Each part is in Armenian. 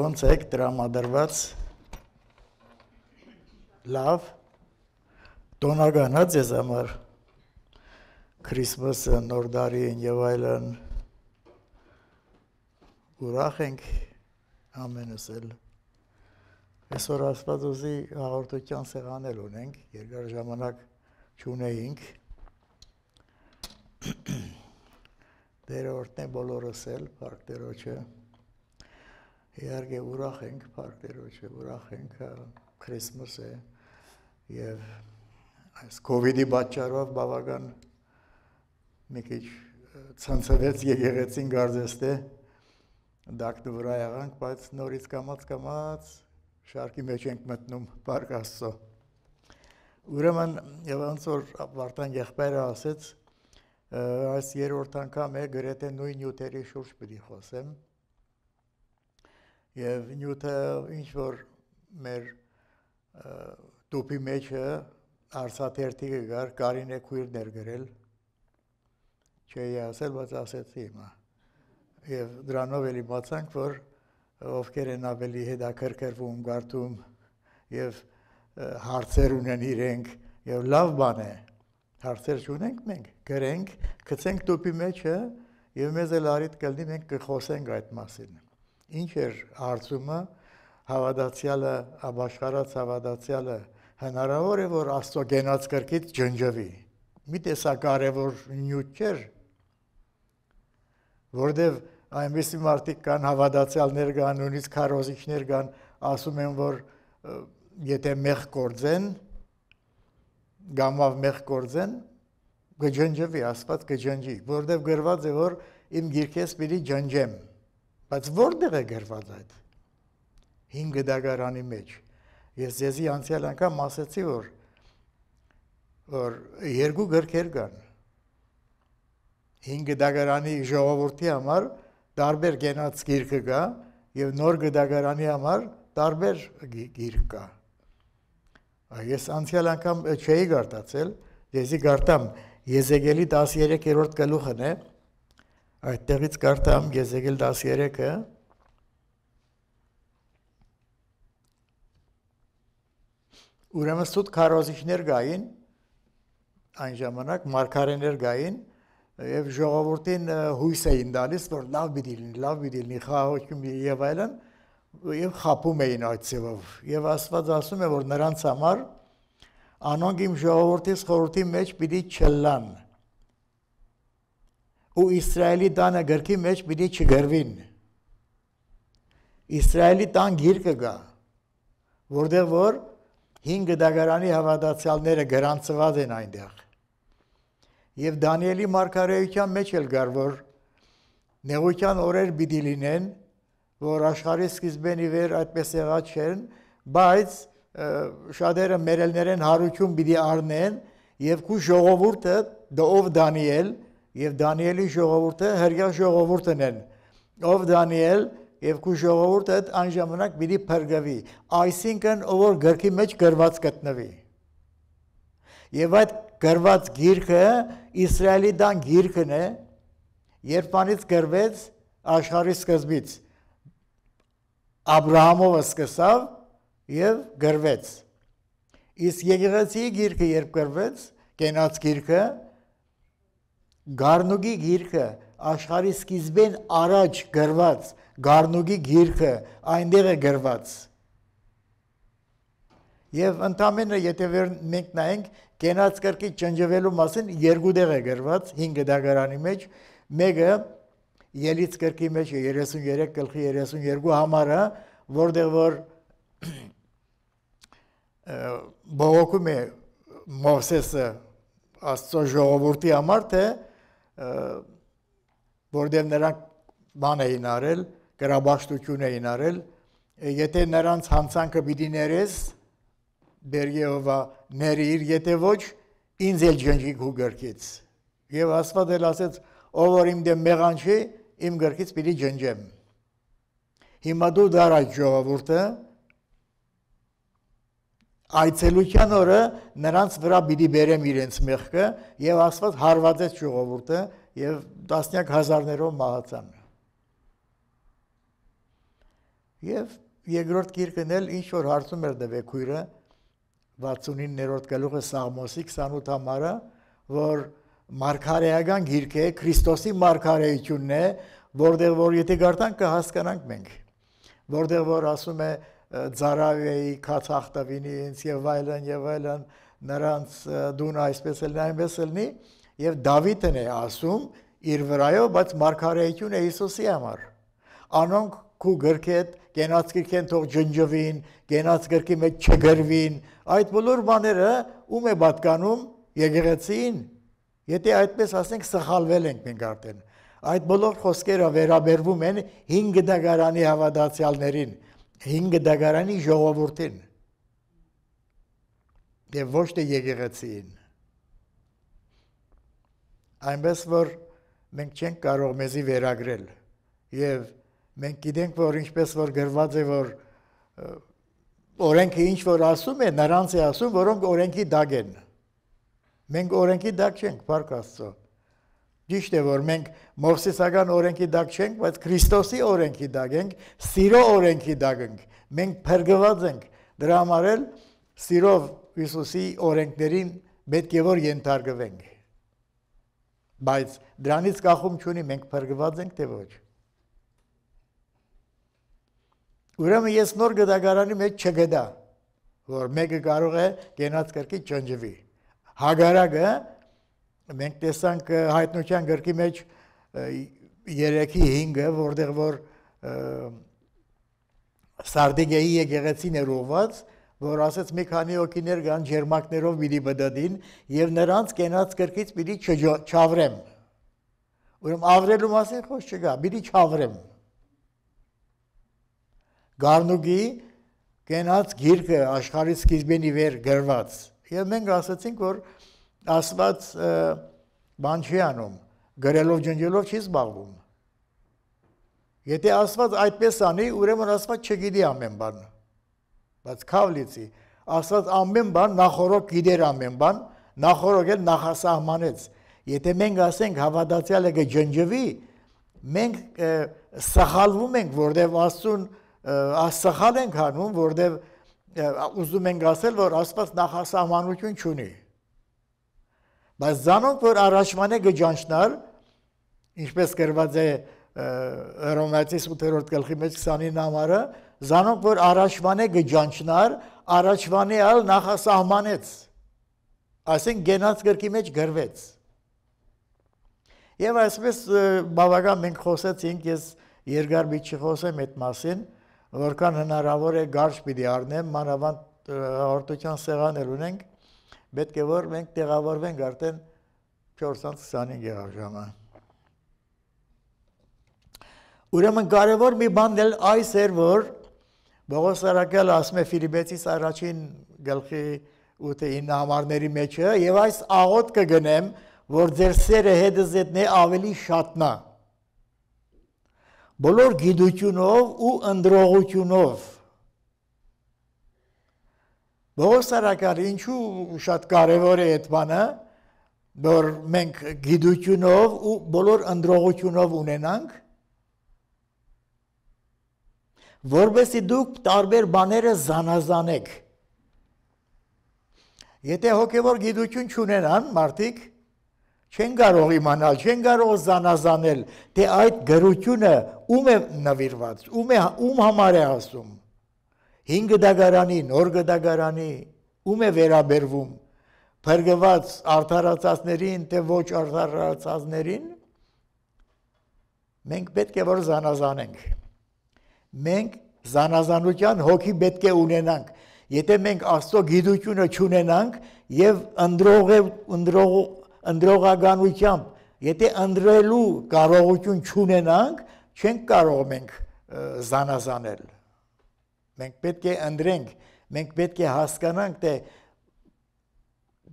ոնց եք դրամադրված լավ տոնականաց հա ես համար Քրիսմասը, նոր դարին եւ այլն ուրախ ենք ամենս էլ այսօր աստված ուզի հաղորդության սեղանել ունենք երկար ժամանակ չունեինք դերորդն է բոլորս էլ, պարկ դերոչը Իհարկե ուրախ ենք Փարքերոջը, ուրախ ենք Քրիսմասը եւ այս կ ូវ իդի պատճառով բավական մի քիչ ցանցվեց եկեղեցին գարձեստե դակտը վրա եղանք, բայց նորից կամած կամած շարքի մեջ ենք մտնում Պարկ Աստծո։ Ուրեմն եւ ոնց որ Վարդան եղբայրը ասեց, այս երրորդ անգամ է գրեթե նույն նյութերի շուրջ պիտի խոսեմ եւ նյութը ինչ որ մեր դոպի մեջը արսաթերթի գար կարինե քույր ներգրել չէի ասել, բայց ասեցի հիմա։ Եվ դրանով էլ իմացանք, որ ովքեր են ավելի հետաքրքրվում, գարտում եւ հարցեր ունեն իրենք եւ լավ բան է։ Հարցեր ունենք մենք, գրենք, գցենք դոպի մեջը եւ մեզ էլ արիտ կլինի մենք կխոսենք այդ մասին։ Ինչ էր արծումը հավատացյալը, աբաշխարած հավատացյալը հնարավոր է որ Աստծո գենած կրկից ջնջվի։ Մի տեսակ կարևոր նյութ չէր, որտեվ այնպես մարդիկ կան հավատացյալներ կան, նույնիսկ քարոզիչներ կան, ասում են որ եթե մեղ կործեն, գամավ մեղ կործեն, գջնջվի, Աստված գջնջի, որտեվ գրված է որ իմ գիրքես պիտի ջնջեմ։ Բայց որտեղ է գրված այդ։ 5 գդագարանի մեջ։ Ես ձեզի անցյալ անգամ ասացի, որ որ երկու գրքեր կան։ 5 գդագարանի ժողովրդի համար տարբեր գենաց գիրքը կա եւ նոր գդագարանի համար տարբեր գիրք կա։ Ես անցյալ անգամ չէի գարտացել, դեսի գարտամ Եզեգելի 13-րդ գլուխն է, Այդտեղից կարդամ Եզեկել 13-ը հա։ Ուրեմն ցուտ քարոզիչներ գային այն ժամանակ մարգարեներ գային եւ ժողովրդին հույս էին տալիս որ լավ մի դիլին, լավ մի դիլին, խաղոճում եւ այլն եւ խապում էին այդ ձևով եւ Աստված ասում է որ նրանց համար անոնք իմ ժողովրդից խորհրդի մեջ պիտի չլան չլ ու Իսրայելի տանը գրքի մեջ պիտի չգրվին։ Իսրայելի տան գիրկը գա, որտեղ որ 5 դագարանի հավատացյալները գրանցված են այնտեղ։ Եվ Դանիելի մարգարեության մեջ էլ գար որ նեղության օրեր պիտի լինեն, որ աշխարհի սկզբենի վեր այդպես եղած չեն, բայց շատերը մերելներեն հարություն պիտի առնեն եւ քու ժողովուրդը դով Դանիել դա եւ Դանիելի ժողովուրդը հրյա ժողովուրդն են ով Դանիել եւ քու ժողովուրդը այդ այն ժամանակ մի փրկվի այսինքն ով որ գրքի մեջ գրված գտնվի եւ այդ գրված գիրքը իսրայելի դան գիրքն է երբանից գրվեց աշխարհի սկզբից Աբ รา համովը սկսավ եւ գրվեց իսկ եկեղեցի գիրքը երբ գրվեց կենաց գիրքը Գառնուկի գիրքը աշխարհի սկիզբեն առաջ գրված Գառնուկի գիրքը այնտեղ է գրված։ Եվ ընդամենը եթե մենք նայենք կենաց կրկի ճնջվելու մասին երկու դեղ է գրված 5 դագարանի մեջ, մեկը ելից կրկի մեջ 33 գլխի 32 համարը, որտեղ որ բողոքում է Մովսեսը Աստծո ժողովրդի համար թե որտեղ նրանք բան էին արել, գրաբաշտություն էին արել, եթե նրանց հանցանքը պիտի ներես, Բերգեովա ներիր, եթե ոչ, ինձ էլ ջնջի քու գրքից։ Եվ Աստված էլ ասեց, ով որ իմ դեմ մեղան չի, իմ գրքից պիտի ջնջեմ։ Հիմա դու դարա ժողովուրդը, դա Այցելության օրը նրանց վրա պիտի բերեմ իրենց մեղքը եւ Աստված հարվածեց ժողովուրդը եւ տասնյակ հազարներով մահացան։ Եվ երկրորդ գիրքն էլ ինչ որ հարցում էր դեպի քույրը 69-րդ գլուխը Սաղմոսի 28 համարը, որ մարգարեական գիրք է, Քրիստոսի մարգարեությունն է, որտեղ որ եթե գարտանք կհասկանանք մենք։ Որտեղ որ ասում է Ձարավեի, Քացախտավինի ինձ եւ այլն եւ այլն նրանց դուն այսպես էլ այնպես էլնի եւ Դավիթն է ասում իր վրայով, բայց մարգարեություն է Հիսուսի համար։ Անոնք քու գրքետ գենաց գրքեն թող ջնջվին, գենաց գրքի մեջ չգրվին, այդ բոլոր բաները ում է պատկանում եկեղեցին։ Եթե այդպես ասենք, սխալվել ենք մենք արդեն։ Այդ բոլոր խոսքերը վերաբերվում են 5 դագարանի հավատացյալներին, հինգը դագարանի ժողովուրդին եւ ոչ թե եկեղեցին այնպես որ մենք չենք կարող մեզի վերագրել եւ մենք գիտենք որ ինչպես որ գրված է որ օրենքը ինչ որ ասում է նրանց է ասում որոնք օրենքի դագ են մենք օրենքի դագ չենք Փարք Աստծո Ճիշտ է որ մենք մովսիսական օրենքի դակ չենք, բայց Քրիստոսի օրենքի դակ ենք, սիրո օրենքի դակ ենք։ Մենք փրկված ենք դրա համար էլ սիրով Հիսուսի օրենքներին պետք է որ ենթարկվենք։ Բայց դրանից կախում չունի մենք փրկված ենք թե ոչ։ Ուրեմն ես նոր գդագարանի մեջ չգդա, որ մեկը կարող է գենած կրկի ճնջվի։ Հագարակը Մենք տեսանք հայտնության գրքի մեջ 3-ի 5-ը, որտեղ որ Սարդեգեի եկեղեցին էր ուղված, որ ասեց մի քանի օքիներ կան ջերմակներով պիտի բդդին եւ նրանց կենաց կրկից պիտի չավրեմ։ Ուրեմն ավրելու մասին խոս չկա, պիտի չավրեմ։ Գառնուկի կենաց գիրքը աշխարհի սկիզբենի վեր գրված։ Եվ մենք ասացինք, որ Աստված բան չի անում, գրելով ջնջելով չի զբաղվում։ Եթե Աստված այդպես անի, ուրեմն Աստված չգիտի ամեն բան։ Բայց քավլիցի, Աստված ամեն բան նախորոք գիտեր ամեն բան, նախորոք էլ նախասահմանեց։ Եթե մենք ասենք հավատացյալը կջնջվի, մենք սխալվում ենք, որտեղ Աստուն սխալ ենք անում, որտեղ ուզում ենք ասել, որ Աստված նախասահմանություն չունի։ Բայց ցանոք որ առաջմանը գճանչնալ ինչպես գրված է Հռոմեացիս 8-րդ գլխի մեջ 29 համարը, ցանոք որ առաջմանը գճանչնալ առաջվանի ալ նախասահմանեց։ Այսինքն գենած գրքի մեջ գրվեց։ Եվ այսպես բավական մենք խոսեցինք, ես երկար մի չխոսեմ այդ մասին, որքան հնարավոր է գարշ պիտի առնեմ, մանավանդ հորդության սեղան էլ ունենք, պետք է որ մենք տեղավորվենք արդեն 4:25 եղաժամը։ Ուրեմն կարևոր մի բան էլ այս էր որ Բողոս Սարակյալը ասում է Ֆիլիպեցիս առաջին գլխի 8-9 համարների մեջ եւ այս աղոտ կգնեմ որ ձեր սերը հետզետնե ավելի շատնա։ Բոլոր գիտությունով ու ընդրողությունով Բողոս Սարակյանը ինչու շատ կարևոր է այդ բանը, որ մենք գիտությունով ու բոլոր ընդրողությունով ունենանք, որբեսի դուք տարբեր բաները զանազանեք։ Եթե հոգևոր գիտություն չունենան մարդիկ, չեն կարող իմանալ, չեն կարող զանազանել, թե այդ գրությունը ում է նվիրված, ում է ում համար է ասում հինգ դագարանի, նոր դագարանի ում է վերաբերվում բարգված արդարացածներին, թե ոչ արդարացածներին, մենք պետք է որ զանազանենք։ Մենք զանազանության հոգի պետք է ունենանք։ Եթե մենք Աստծո գիտությունը չունենանք եւ ընդրող ընդրող ընդրողականությամբ, եթե ընդրելու կարողություն չունենանք, չենք կարող մենք զանազանել։ Մենք պետք է ընդրենք, մենք պետք է հասկանանք, թե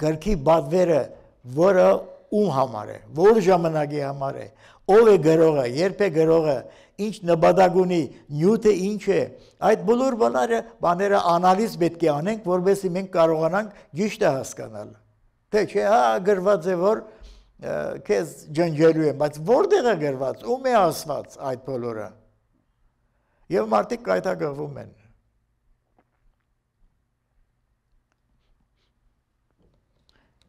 գրքի բադվերը, որը ում համար է, որ ժամանակի համար է, ով է գրողը, երբ է գրողը, ինչ նպատակ ունի, նյութը ինչ է, այդ բոլոր բաները բաները անալիզ պետք է անենք, որովհետեւ մենք կարողանանք ճիշտը հասկանալ։ Թե չէ, հա, գրված է որ քեզ ջնջելու են, բայց որտեղ է գրված, ում է ասված այդ բոլորը։ Եվ մարդիկ կայտակղվում են։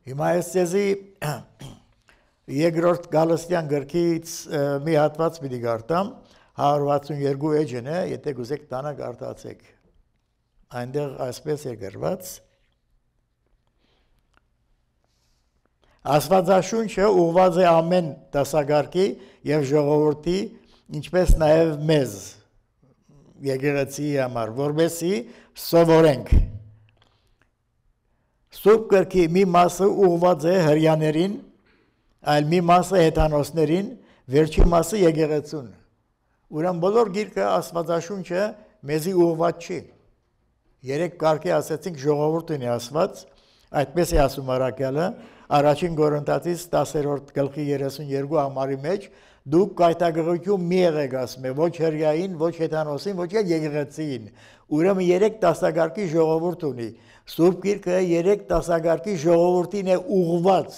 Հիմա ես ցեզի երկրորդ Գալստյան գրքից մի հատված պիտի գարտամ, 162 էջն է, եթե գուզեք տանը գարտացեք։ Այնտեղ այսպես է գրված. Աստվածաշունչը ուղված է ամեն դասակարգի եւ ժողովրդի, ինչպես նաեւ մեզ եկեղեցի համար, որովհետեւ սովորենք Սուրբ գրքի մի մասը ուղված է հрьяաներին, այլ մի մասը հետանոսներին, վերջի մասը եկեղեցուն։ Ուրեմն բոլոր գիրքը Աստվածաշունչը մեզի ուղված չի։ Երեք կարգի ասացինք ժողովուրդին է ասված, այդպես է ասում Արաքյալը, առաջին Կորինթացից 10-րդ գլխի 32 համարի մեջ դուք կայտագղություն մի եղեք ասում է, ոչ հրյային, ոչ հետանոսին, ոչ էլ եկեղեցին։ Ուրեմն երեք տասակարգի ժողովուրդ ունի։ Սուրբ գիրքը երեք տասագարկի ժողովրդին է ուղված։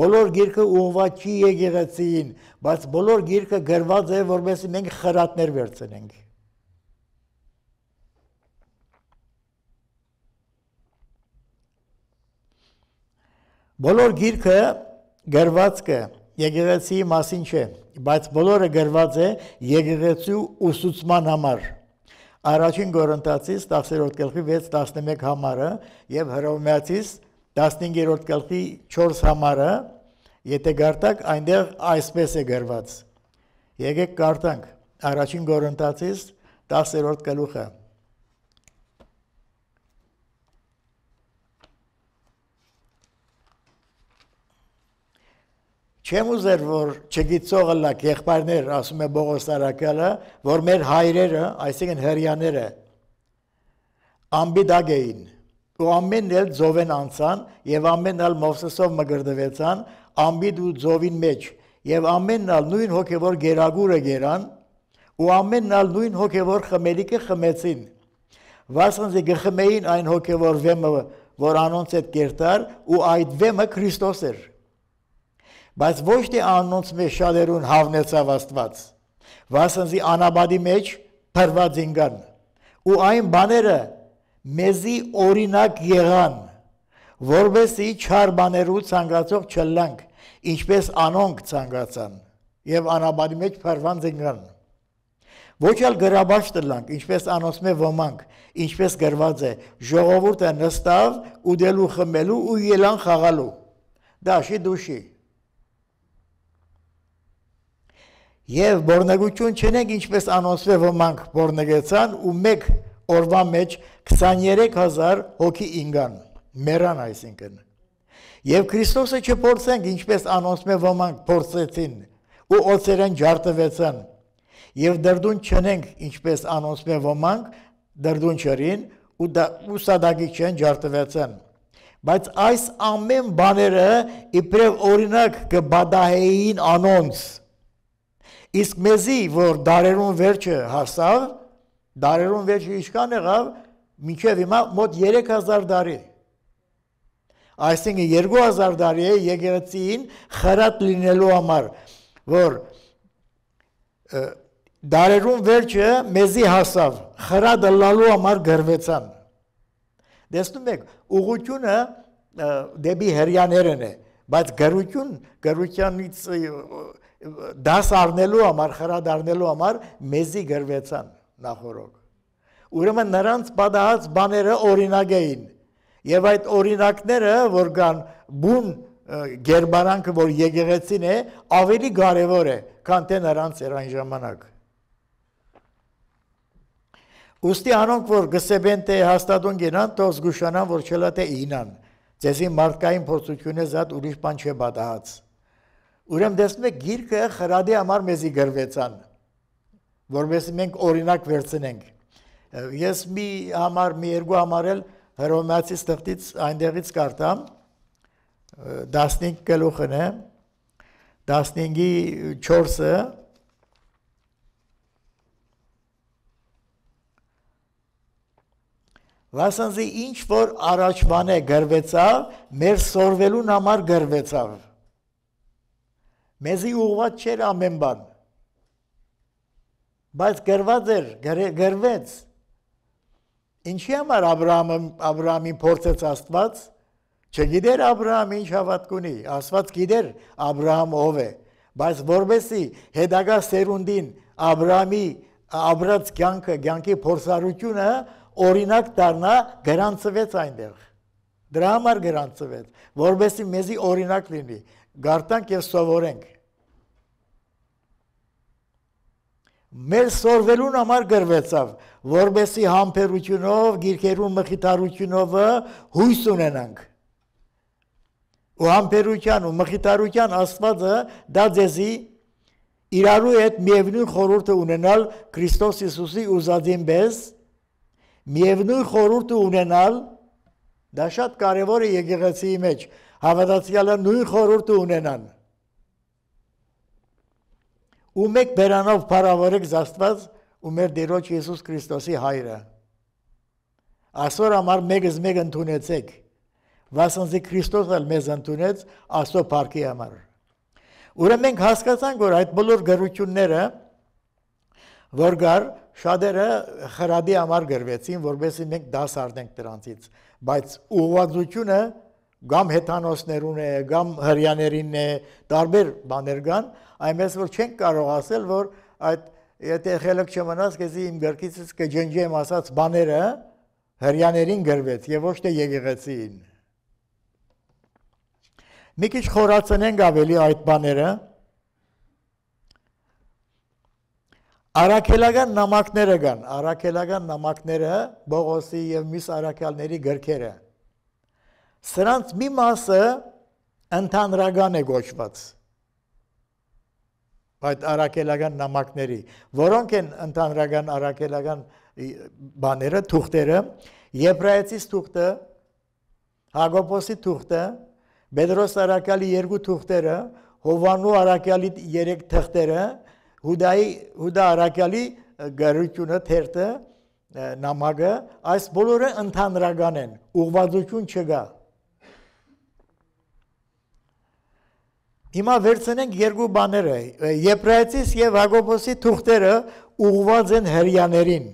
Բոլոր գիրքը ուղված չի եկեղեցին, բայց բոլոր գիրքը գրված է, որովհետեւ մենք խրատներ վերցնենք։ Բոլոր գիրքը գրվածքը եկեղեցի մասին չէ, բայց բոլորը գրված է եկեղեցու ուսուցման համար։ Առաջին Կորինթացից 10-րդ գլխի 6-11 համարը եւ Հռոմեացից 15-րդ գլխի 4 համարը, եթե գարտակ, այնտեղ այսպես է գրված. Եկեք գարտանք Առաջին Կորինթացից 10-րդ գլուխը 1 Չեմ ուզեր, որ չգիծողը լակ եղբայրներ, ասում է Բողոս Սարակյալը, որ մեր հայրերը, այսինքն հрьяաները ամբիդագ էին ու ամենն էլ ծովեն անցան եւ ամենն էլ Մովսեսով մգրդվեցան ամբիդ ու ծովին մեջ եւ ամենն էլ նույն հոգեվոր գերագուրը գերան ու ամենն էլ նույն հոգեվոր խմելիքը խմեցին վասնզի գխմեին այն հոգեվոր վեմը որ անոնց այդ կերտար ու այդ վեմը Քրիստոս էր բայց ոչ թե անոնց մեջ շալերուն հավնեցավ Աստված։ Վասնզի անաբադի մեջ փրված ինգան ու այն բաները մեզի օրինակ եղան, որովհետեւ չար բաներու ցանկացող չլանք, ինչպես անոնք ցանկացան եւ անաբադի մեջ փրված ինգան։ Ոչ էլ գրաբաշ տնանք, ինչպես անոսմե ոմանք, ինչպես գրված է, ժողովուրդը նստավ ու դելու խմելու ու ելան խաղալու։ Դա շի դուշի։ դու Եվ բորնեգություն չենենք, ինչպես անոնցվե ոմանք բորնեգեցան ու մեկ օրվա մեջ 23000 հոգի ինգան, մեռան այսինքն։ Եվ Քրիստոսը չփորձենք, ինչպես անոնցվե ոմանք փորձեցին ու օծերեն ջարտվեցան։ Եվ դրդուն չենենք, ինչպես անոնցվե ոմանք դրդուն չերին ու դա ուսադագի չեն ջարտվեցան բայց այս ամեն բաները իբրև օրինակ կբադահեին անոնց Իսկ մեզի, որ դարերուն վերջը հասավ, դարերուն վերջը ինչքան եղավ, մինչև հիմա մոտ 3000 դարի։ Այսինքն 2000 դարի է եկեղեցին խրատ լինելու համար, որ դարերուն վերջը մեզի հասավ, խրատը լալու համար գրվեցան։ Դեսնում եք, ուղությունը դեպի հերյաներն է, բայց գրություն գրությանից դաս առնելու համար, խրադ առնելու համար մեզի գրվեցան նախորոք։ Ուրեմն նրանց պատահած բաները օրինակ էին։ Եվ այդ օրինակները, որ կան բուն գերբարանքը, որ եկեղեցին է, ավելի կարևոր է, քան թե նրանց էր այն ժամանակ։ Ոստի անոնք, որ գսեբեն թե հաստատուն գնան, թող զգուշանան, որ չլա թե ինան։ Ձեզի մարդկային փորձությունից զատ ուրիշ բան չէ պատահած։ Ուրեմն դեսնում եք գիրքը խրադի համար մեզի գրվեցան, որովհետև մենք օրինակ վերցնենք։ Ես մի համար մի երկու համարել հռոմեացի ստեղծից այնտեղից կարդամ 15 գլուխն է 15-ի 4-ը Վասանզի ինչ որ առաջվան է գրվեցավ, մեր սորվելուն համար գրվեցավ մեզի ուղված չէր ամեն բան։ Բայց գրված էր, գրվեց։ Ինչի համար Աբրահամը Աբրահամին փորձեց Աստված, չգիտեր Աբրահամ ինչ հավատք ունի, Աստված գիտեր Աբրահամը ով է, բայց որբեսի հետագա սերունդին Աբրահամի աբրած կյանքը, կյանքի փորձառությունը օրինակ դառնա գրանցվեց այնտեղ։ Դրա համար գրանցվեց, որբեսի մեզի օրինակ լինի գարտանք եւ սովորենք։ Մեր սորվելուն համար գրվեցավ, որբեսի համբերությունով, գիրքերում մխիթարությունովը հույս ունենանք։ Ու համբերության ու մխիթարության Աստվածը դա ձեզի իրարու հետ միևնույն խորհուրդը ունենալ Քրիստոս Հիսուսի ուզածին բես, միևնույն խորհուրդը ունենալ դա շատ կարևոր է եկեղեցիի մեջ։ եկ հավատացյալը նույն խորհուրդը ունենան։ Ու մեկ բերանով բարավորեք Աստված ու մեր Տիրոջ Հիսուս Քրիստոսի հայրը։ Այսօր համար մեկս մեկ ընդունեցեք։ Վասնզի Քրիստոսը մեզ ընդունեց աստո բարքի համար։ Ուրեմն մենք հասկացանք, որ այդ բոլոր գրությունները, որ գար, շատերը խրադի համար գրվեցին, որովհետեւ մենք դաս արդենք դրանից, բայց ուղղվածությունը գամ հեթանոսներուն է, գամ հрьяաներին է, տարբեր բաներ կան, այնպես որ չենք կարող ասել, որ այդ եթե ելք չմնաս, քեզի իմ գրքիցս կջնջեմ ասած բաները հрьяաներին գրվեց եւ ոչ թե եկեղեցին։ Մի քիչ խորացնենք ավելի այդ բաները։ Արաքելական նամակները կան, արաքելական նամակները Բողոսի եւ միս արաքյալների գրքերը 1 Սրանց մի մասը ընդհանրական է գոչված։ Այդ արակելական նամակների, որոնք են ընդհանրական արակելական բաները, թուղթերը, Եբրայեցի թուղթը, Հակոբոսի թուղթը, Պետրոս արակյալի երկու թուղթերը, Հովանու արակյալի երեք թղթերը, Հուդայի Հուդա արակյալի գարուճունը թերթը, նամակը, այս բոլորը ընդհանրական են, ուղղվածություն չկա։ Հիմա վերցնենք երկու բաները, Եբրայեցիս եւ Հակոբոսի թուղթերը ուղված են հрьяաներին։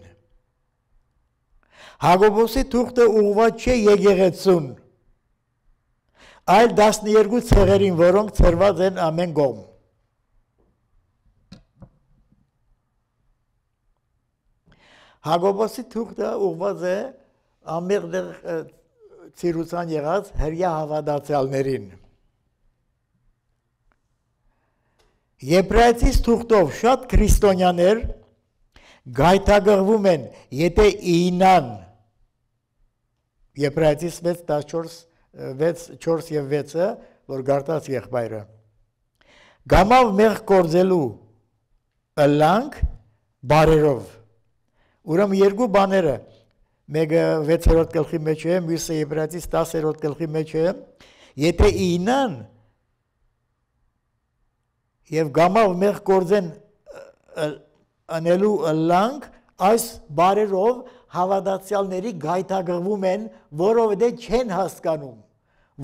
Հակոբոսի թուղթը ուղված չէ եկեղեցուն, այլ 12 ցեղերին, որոնք ծրված են ամեն կողմ։ Հակոբոսի թուղթը ուղված է ամեղ դեր ցիրուսան եղած հрья հավատացյալներին։ Եբրայեցից թուղթով շատ քրիստոնյաներ գայթագղվում են, եթե ինան Եբրայեցից 6:14 6 4 եւ 6-ը, որ գարտած եղբայրը գամավ մեղ կորձելու ըլանք բարերով։ Ուրեմն երկու բաները, մեկը 6-րդ գլխի մեջ է, մյուսը Եբրայեցից 10-րդ գլխի մեջ է, եթե ինան եւ գամավ մեղ կորձեն անելու լանք այս բարերով հավատացյալների գայթակղվում են, որովհետեւ չեն հասկանում,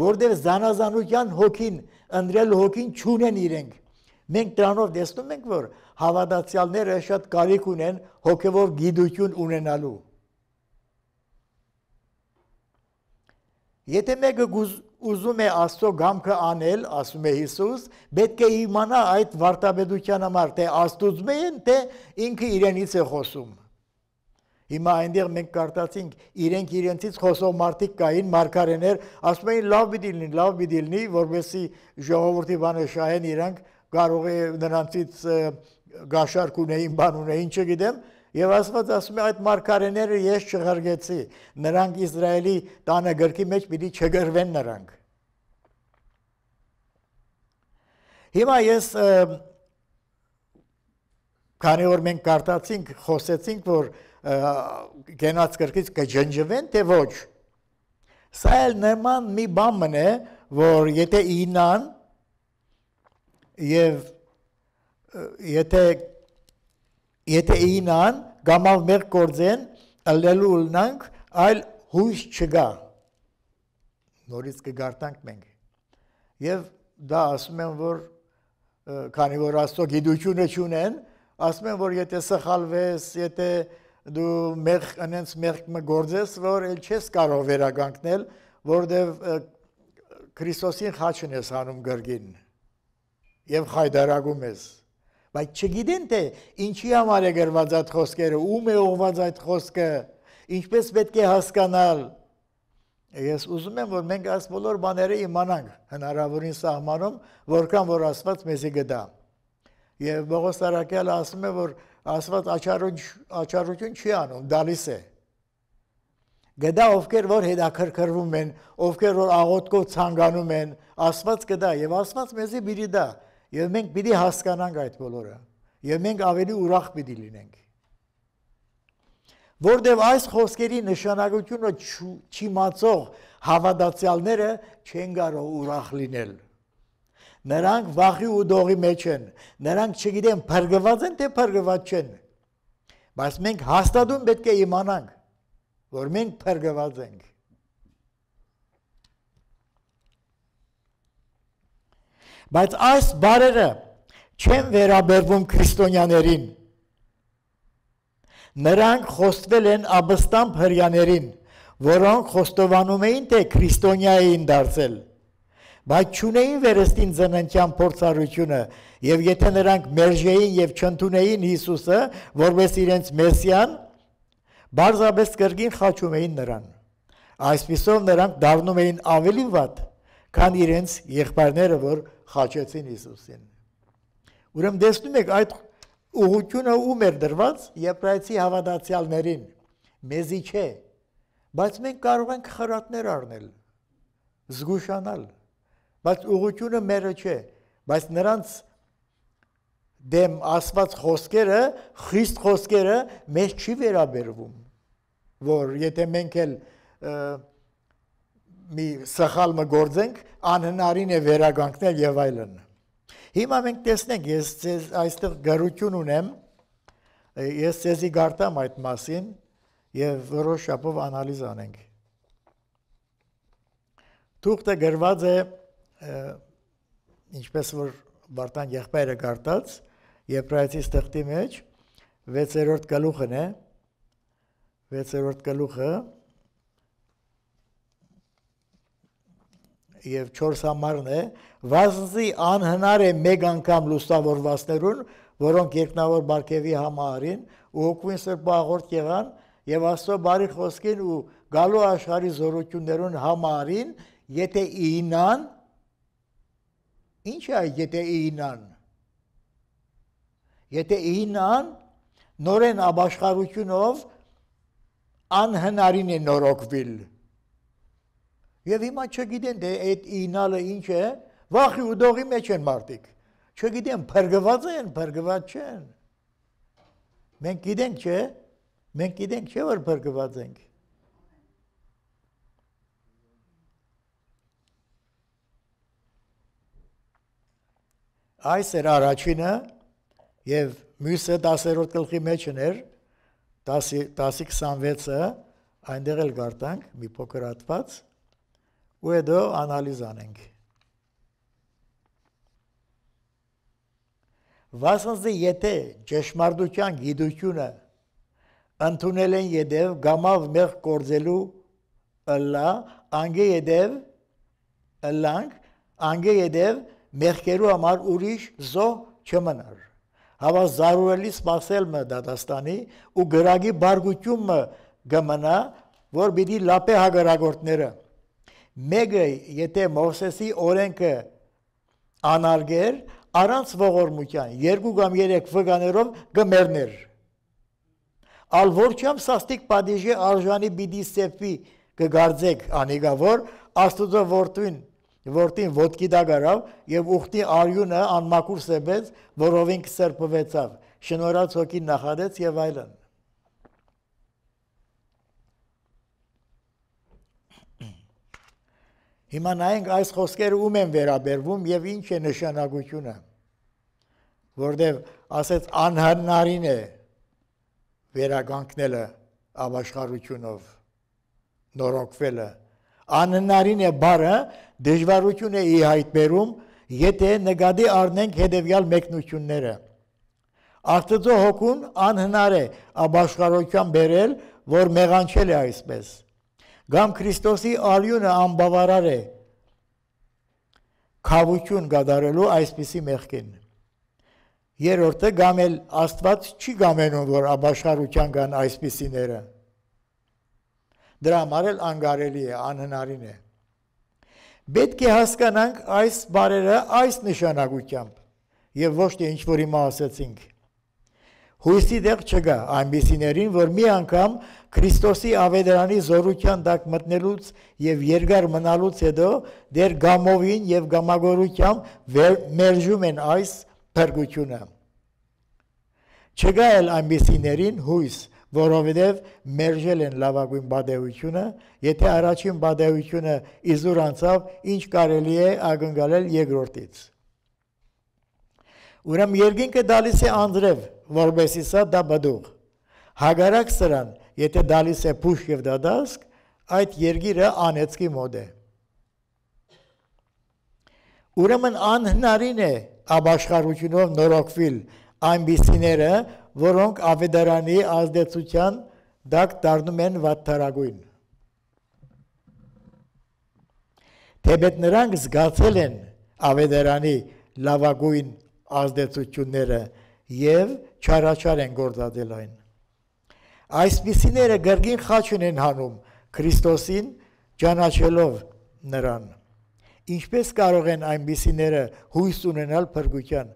որտեղ զանազանության հոգին, ընդրել հոգին չունեն իրենք։ Մենք դրանով տեսնում ենք, որ հավատացյալները շատ կարիք ունեն հոգևոր գիտություն ունենալու։ Եթե մեկը գուզ ուզում է Աստծո գամքը անել, ասում է Հիսուս, պետք է իմանա այդ վարտաբեդության համար, թե Աստուծո մեն, թե ինքը իրենից է խոսում։ Հիմա այնտեղ մենք կարտացինք, իրենք իրենցից խոսող մարդիկ կային, մարգարեներ, ասում էին լավ պիտի լինի, լավ պիտի լինի, որովհետեւ ժողովրդի բանը շահեն իրանք կարող է նրանցից գաշարք ունեին, բան ունեին, չգիտեմ, Եվ Աստված ասում է այդ մարգարեները ես չղրգեցի։ Նրանք Իսրայելի տանը գրքի մեջ պիտի չգրվեն նրանք։ Հիմա ես քանի որ մենք կարտացինք, խոսեցինք, որ գենաց գրքից կջնջվեն, թե ոչ։ Սա էլ նման մի բան մնե, որ եթե ինան եւ եթե եթե ինան գամալ մեր կորձեն ըլելու լնանք, այլ հույս չգա։ Նորից կգարտանք մենք։ Եվ դա ասում եմ, որ քանի որ աստծո գիտությունը չունեն, ասում եմ, որ եթե սխալվես, եթե դու մեղ անենց մեղ գործես, որ ել չես կարող վերագանքնել, որտեվ Քրիստոսին խաչն ես անում գրգին եւ խայդարագում ես։ Բայց չգիտեն թե ինչի համար է գրված այդ խոսքերը, ում է ուղված այդ խոսքը, ինչպես պետք է հասկանալ։ Ես ուզում եմ, որ մենք այս բոլոր բաները իմանանք հնարավորին սահմանում, որքան որ Աստված մեզի գտա։ Եվ Բողոս Սարակյալը ասում է, որ Աստված աչարուն աչարություն չի անում, դալիս է։ Գտա ովքեր որ հետաքրքրվում են, ովքեր որ աղոթքով ցանկանում են, Աստված գտա եւ Աստված մեզի բիրի դա։ Եվ մենք պիտի հասկանանք այդ բոլորը։ Եվ մենք ավելի ուրախ պիտի լինենք։ Որտեւ այս խոսքերի նշանակությունը չիմացող հավատացյալները չեն կարող ուրախ լինել։ Նրանք վախի ու դողի մեջ են։ Նրանք չգիտեն բարգված են թե բարգված չեն։ Բայց մենք հաստատուն պետք է իմանանք, որ մենք բարգված ենք։ Բայց այս բարերը չեն վերաբերվում քրիստոնյաներին։ Նրանք խոստվել են աբստամբ հрьяաներին, որոնք խոստովանում էին, թե քրիստոնյա էին դարձել, բայց չունեին վերստին ծննդյան փորձառությունը, եւ եթե նրանք մերժեին եւ չընդունեին Հիսուսը, որպես իրենց մեսիան, բարձրապես կրկին խաչում էին նրան։ Այսպիսով նրանք դառնում էին ավելի վատ, քան իրենց եղբայրները, որ խաչեցին Հիսուսին։ Ուրեմն տեսնում եք այդ ուղությունը ում էր դրված եբրայցի հավատացյալներին, մեզի չէ, բայց մենք կարող ենք խրատներ առնել, զգուշանալ, բայց ուղությունը մերը չէ, բայց նրանց դեմ ասված խոսքերը, խիստ խոսքերը մեզ չի վերաբերվում, որ եթե մենք էլ և, մի սխալը գործենք, անհնարին է վերագանքնել եւ այլն։ Հիմա մենք տեսնենք, ես ձեզ այստեղ գրություն ունեմ, ես ձեզի գարտամ այդ մասին եւ որոշ շապով անալիզ անենք։ Թուղթը գրված է ինչպես որ Վարդան եղբայրը գարտած Եբրայեցի ստեղծի մեջ 6-րդ գլուխն է 6-րդ գլուխը, գլուխը եւ 4 համարն է վազնի անհնար է մեկ անգամ լուսավորվածներուն որոնք երկնավոր բարգեւի համարին ու հոգուին սրբաղորդ եղան եւ աստծո բարի խոսքին ու գալու աշխարհի զորություններուն համարին եթե ինան ի՞նչ է եթե ինան եթե ինան նորեն աբաշխարությունով անհնարին է նորոգվել Եվ հիմա չգիտեն դե այդ ինալը ինչ է, վախի ու դողի մեջ են մարդիկ։ Չգիտեն բրգված են, բրգված չեն։ Մենք գիտենք, չէ՞։ Մենք գիտենք, չէ՞ որ բրգված ենք։ Այս էր առաջինը եւ մյուսը 10-րդ գլխի մեջ էր 10 10-26-ը այնտեղ էլ գարտանք մի փոքր հատված ու հետո անալիզ անենք։ Վասնզի եթե ճշմարտության գիտությունը ընդունել են յետև գամավ մեղ կործելու ըլլա, անգե յետև ըլլանք, անգե յետև մեղքերու համար ուրիշ զոհ չմնար։ Հավասարուելի սпасել մը Դատաստանի ու գրագի բարգությունը գմնա, որ պիտի լապե հագարագորտները Մեկը, եթե Մովսեսի օրենքը անարգեր, առանց ողորմության, երկու կամ երեք վգաներով գմերներ։ Ալ որչամ սաստիկ падիժի արժանի բիդի սեփի կգարձեք անիգավոր աստուծո որդուն որտին ոդկի դագարավ եւ ուխտի արյունը անմակուր սեբեց, որովին կսրբվեցավ։ Շնորհած հոգին նախադեց եւ այլն։ Հիմա նայենք այս խոսքերը ում են վերաբերվում եւ ինչ է նշանակությունը։ Որտեւ ասեց անհնարին է վերագանքնելը ավաշխարությունով նորոգվելը անհնարին է բարը դժվարություն է ի հայտ բերում եթե նկատի առնենք հետեւյալ մեկնությունները Աստծո հոգուն անհնար է աբաշխարության բերել որ մեղանչել է այսպես Գամ Քրիստոսի ալյունը անբավարար է խավություն գդարելու այսպիսի մեղքին։ Երորդը գամ էլ Աստված չի գամենում, որ աբաշխարության կան այսպիսիները։ Դրա համար էլ անգարելի է, անհնարին է։ Պետք է հասկանանք այս բարերը այս նշանակությամբ եւ ոչ թե ինչ որ հիմա ասացինք։ Հույսի դեղ չկա այնպիսիներին, որ մի անգամ Քրիստոսի ավետարանի զորության տակ մտնելուց եւ երկար մնալուց հետո դեր գամովին եւ գամագորությամբ մերժում են այս փրկությունը։ Չկա էլ ամբիսիներին հույս, որովհետև մերժել են լավագույն բադեությունը, եթե առաջին բադեությունը իզուր անցավ, ինչ կարելի է ակնկալել երկրորդից։ Ուրեմն երկինքը դալիս է անձրև, որբեսի սա դա բդուղ։ Հագարակ սրան Եթե դալիս է փուշ եւ դադասկ, այդ երգիրը անեցքի մոտ է։ Ուրեմն անհնարին է աբաշխարությունով նորոգվել այն բիսիները, որոնք ավետարանի ազդեցության դակ դառնում են վատթարագույն։ Թեպետ նրանք զգացել են ավետարանի լավագույն ազդեցությունները եւ չարաչար են գործադրել այն։ Այսպիսիները գրգին խաչուն են հանում Քրիստոսին ճանաչելով նրան։ Ինչպես կարող են այնպիսիները հույս ունենալ փրկության։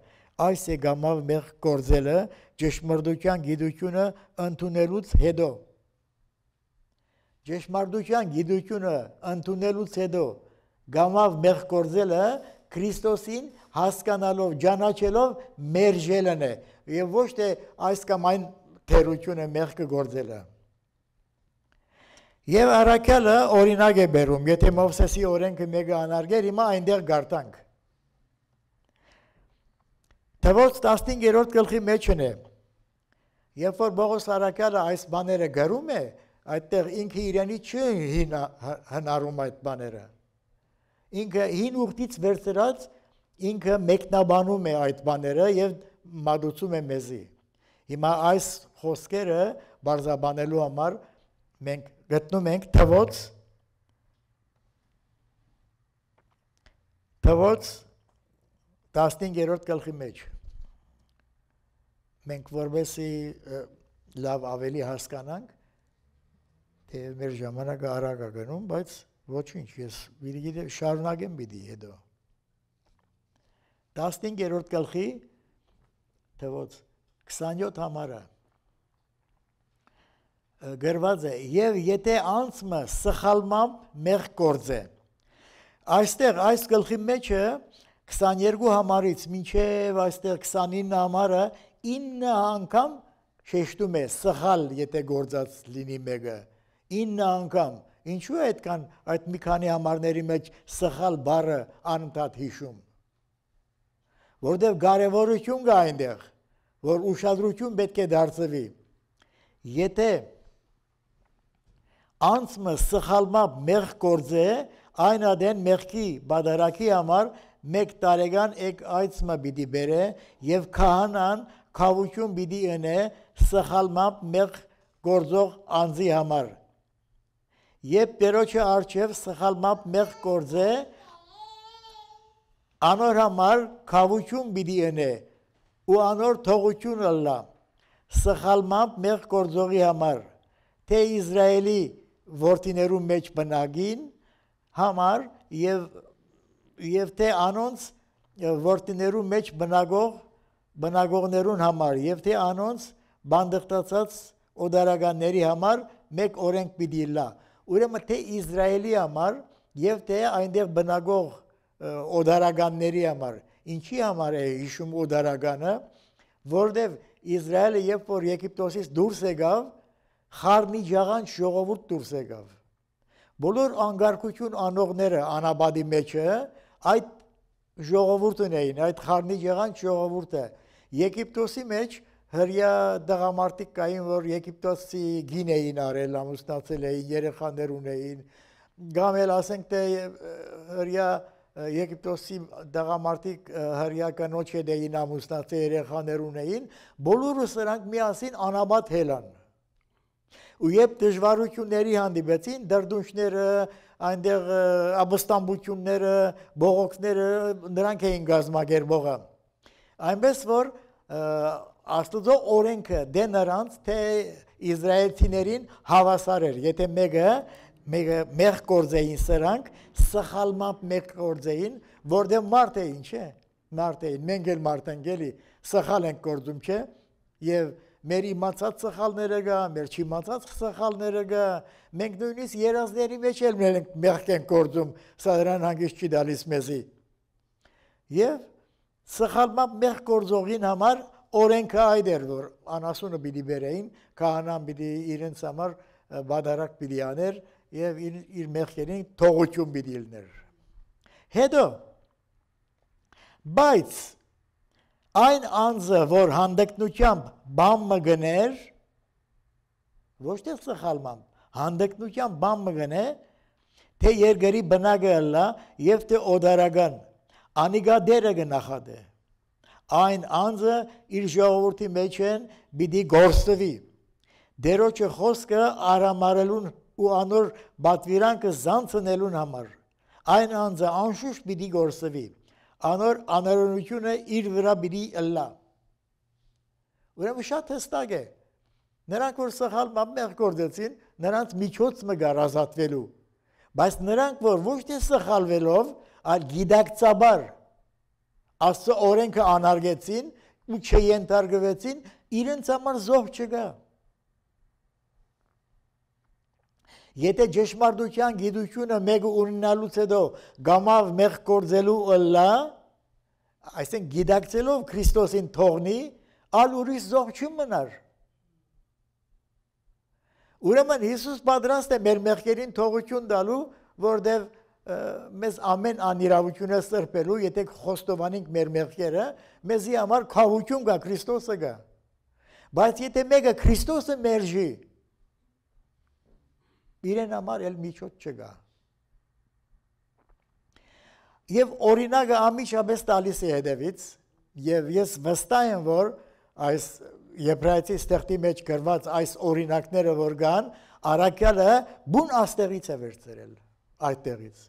Այս է գամավ մեղ կործելը ճշմարտության գիտությունը ընդունելուց հետո։ Ճշմարտության գիտությունը ընդունելուց հետո գամավ մեղ կործելը Քրիստոսին հասկանալով, ճանաչելով մերժելն է։ Եվ ոչ թե այս կամ այն թերությունը մեղքը գործելը։ Եվ առակելը օրինակ է բերում, եթե Մովսեսի օրենքը մեկը անարգեր, հիմա այնտեղ գարտանք։ Թվոց 15-րդ գլխի մեջն է։ Երբ որ Բողոս Արաքյալը այս բաները գրում է, այդտեղ ինքը իրենի չի հնարում այդ բաները։ Ինքը հին ուղտից վերցրած ինքը մեկնաբանում է այդ բաները եւ մատուցում է մեզի։ Հիմա այս խոսքերը բարձաբանելու համար մենք գտնում ենք թվոց թվոց 15-րդ գլխի մեջ մենք որովհետեւ լավ ավելի հասկանանք թե մեր ժամանակը արագ է գնում, բայց ոչինչ, ես վիրիգի շարունակեմ պիտի հետո 15-րդ գլխի թվոց 27 համարը գրված է եւ եթե անցը սխալմամբ մեղ կորձե այստեղ այս գլխի մեջը 22 համարից մինչև այստեղ 29 համարը 9 անգամ շեշտում է սխալ եթե գործած լինի մեկը 9 անգամ ինչու է այդքան այդ մի քանի համարների մեջ սխալ բառը անընդհատ հիշում որտեղ կարևորություն կա այնտեղ որ ուշադրություն պետք է դարձվի։ Եթե անցմը սխալմամբ մեղք գործե, այն ադեն մեղքի բադարակի համար մեկ տարեկան եկ այցմը պիտի բերե եւ քահանան քավություն պիտի ընե սխալմամբ մեղք գործող անձի համար։ Եբ Տերոջը արչև սխալմամբ մեղք գործե, անոր համար քավություն պիտի ընե ու անոր թողություն ըլլա սխալմամբ մեղ կորձողի համար թե Իսրայելի որդիներու մեջ բնագին համար եւ եւ թե անոնց որդիներու մեջ բնագող բնագողներուն համար եւ թե անոնց բանդղտացած օդարականների համար մեկ օրենք պիտի լա ուրեմն թե Իսրայելի համար եւ թե այնտեղ բնագող օդարականների համար Ինչի համար է հիշում Օդարականը, որտեվ Իսրայելը երբ որ Եգիպտոսից դուրս եկավ, խառնիջաղան ժողովուրդ դուրս եկավ։ Բոլոր անկարգություն անողները անաբադի մեջը այդ ժողովուրդն էին, այդ խառնիջաղան ժողովուրդը։ Եգիպտոսի մեջ հրյա դղամարդիկ կային, որ Եգիպտոսի գին էին արել, ամուսնացել էին, երեխաներ ունեին, գամ էլ ասենք թե հրյա Եգիպտոսի դղամարդիկ հրյականոչ եդեին ամուսնացե երեխաներ ունեին, բոլորս նրանք միասին անաբատ հելան։ Ու երբ դժվարությունների հանդիպեցին, դրդունջները, այնտեղ աբստամբությունները, բողոքները նրանք էին գազմագերբողը։ Այնպես որ Աստուծո օրենքը դե նրանց թե Իսրայելցիներին հավասար էր, եթե մեկը մերը մեր կորձեին սրանք սխալմամբ մեր կորձեին որտեղ մարդ էին չէ մարդ էին մենք էլ մարդ ենք էլի սխալ ենք կորձում չէ եւ մեր իմացած սխալները գա մեր չիմացած սխալները գա մենք նույնիսկ երազների մեջ էլ մենք մեղք ենք կորձում սա դրան հանգիստ չի դալիս մեզի եւ սխալմամբ մեղք կորձողին համար օրենքը այդ էր որ անասունը պիտի բերեին քահանան պիտի իրենց համար բադարակ պիտի աներ եւ իր մեղքերին թողություն պիտի լիներ։ Հետո բայց այն անձը, որ հանդգնությամբ բան մգներ, ոչ թե սխալմամբ, հանդգնությամբ բան մգնե, թե երկրի բնակը լա եւ թե օդարական անիգա դերը գնախադե այն անձը իր ժողովրդի մեջ են պիտի գործվի դերոջը խոսքը արամարելուն ու անոր բատվիրանքը զանցնելուն համար։ Այն անձը անշուշտ պիտի գործվի։ Անոր անարունությունը իր վրա պիտի ըլլա։ Ուրեմն շատ հստակ է։ Նրանք որ սխալ մամեղ գործեցին, նրանց միջոց մգար ազատվելու։ Բայց նրանք որ ոչ թե սխալվելով, այլ գիտակցաբար Աստծո օրենքը անարգեցին ու չենթարգվեցին, իրենց համար զոհ չկա։ չգա Եթե ճշմարտության գիտությունը մեկը ունենալուց հետո գամավ մեղ կործելու ըլլա, այսինքն գիտակցելով Քրիստոսին թողնի, ալ ուրիշ զոհ չմնար։ Ուրեմն Հիսուս պատրաստ է մեր մեղքերին թողություն տալու, որտեղ մեզ ամեն անիրավությունը սրբելու, եթե խոստովանենք մեր մեղքերը, մեզի համար խաղություն կա, Քրիստոսը կա։ Բայց եթե մեկը Քրիստոսը մերժի, մեր իրեն համար էլ միջոց չկա։ Եվ օրինակը ամիջապես տալիս է հետևից, եւ ես վստահ եմ, որ այս Եբրայեցի ստեղծի մեջ գրված այս օրինակները որ կան, արակյալը բուն աստեղից է վերցրել այդտեղից։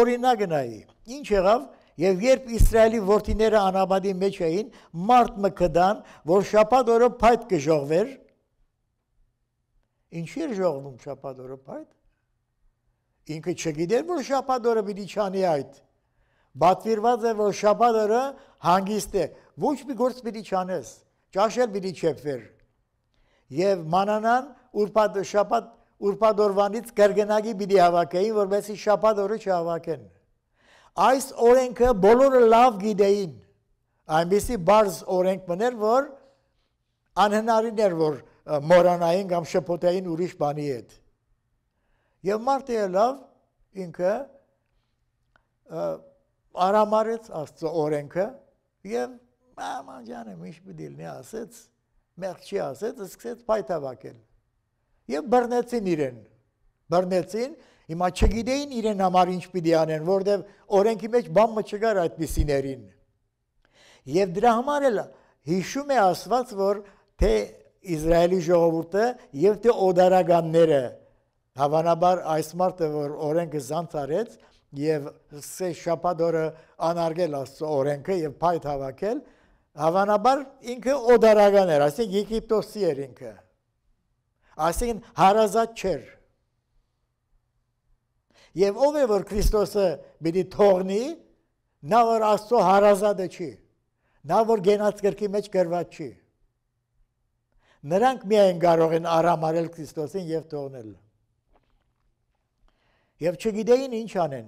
Օրինակը նայի, ինչ եղավ, Եվ երբ Իսրայելի որդիները անաբադի մեջ էին, մարդ մկդան, որ շաբաթ օրը փայտ կժողվեր, Ինչի էր ժողվում շապատորը պայտ։ Ինքը չգիտեր, որ շապատորը պիտի չանի այդ։ Բատվիրված է, որ շապատորը հանգիստ է, ոչ մի գործ պիտի չանես, ճաշել պիտի չեպվեր։ Եվ մանանան ուրպատ, շապատ, ուրպատորվանից կրգնագի պիտի հավակեին, որբեսի շապատորը չհավակեն։ Այս օրենքը բոլորը լավ գիտեին, այնպիսի բարզ օրենք մներ, որ անհնարին էր, որ մորանային կամ շփոթային ուրիշ բանի հետ։ Եվ մարդը լավ ինքը արամարեց Աստծո օրենքը եւ մաման ջանը միշտ պիտի լինի ասեց, մեղքի ասեց, սկսեց փայտավակել։ Եվ բռնեցին իրեն։ Բռնեցին, հիմա չգիտեին իրեն համար ինչ պիտի անեն, որովհետեւ օրենքի մեջ բան մը չկար այդպիսիներին։ Եվ դրա համար էլ հիշում է Աստված, որ թե դե Իսրայելի ժողովուրդը եւ թե օդարականները հավանաբար այս մարտը որ օրենքը զանցարեց եւ սե շապադորը անարգել աստծո օրենքը եւ փայտ հավաքել հավանաբար ինքը օդարական էր այսինքն եգիպտոսի էր ինքը այսինքն հարազատ չէր եւ ով է որ քրիստոսը պիտի թողնի նա որ աստծո հարազատը չի նա որ գենացկրկի մեջ գրված չի Նրանք միայն կարող են արամ արել Քրիստոսին եւ թողնել։ Եվ չգիտեին ինչ անեն։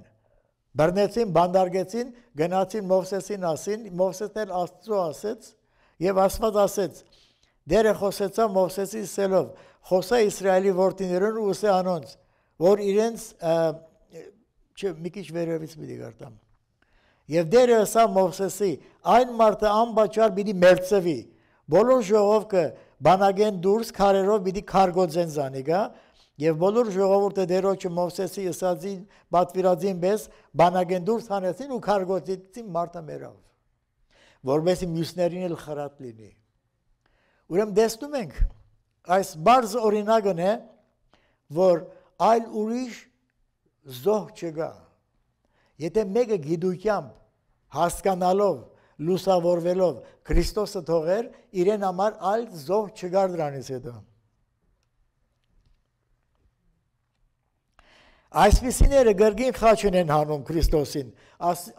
Բռնեցին, բանդարգեցին, գնացին Մովսեսին ասին, Մովսեսն էլ Աստծո ասեց եւ Աստված ասեց. Դերը խոսեցա Մովսեսի սելով, խոսա Իսրայելի որդիներուն ու ուսե անոնց, որ իրենց չէ, մի քիչ վերևից պիտի գարտամ։ Եվ դերը ասա Մովսեսի, այն մարդը անբաճար պիտի մերձվի, բոլոր ժողովքը բանագեն դուրս քարերով պիտի քարգոձեն զանիգա եւ բոլոր ժողովուրդը դերոջը Մովսեսի եսածին պատվիրածին մեզ բանագեն դուրս հանեցին ու քարգոզեցին մարտը մերավ որովհետեւ մյուսներին էլ խրատ լինի ուրեմն տեսնում ենք այս բարձ օրինակն է որ այլ ուրիշ զոհ չկա եթե մեկը գիտությամբ հասկանալով լուսավորվելով Քրիստոսը թողեր իրեն համար այլ զոհ չգար դրանից հետո։ Այսպիսիները գրգին խաչին են հանում Քրիստոսին,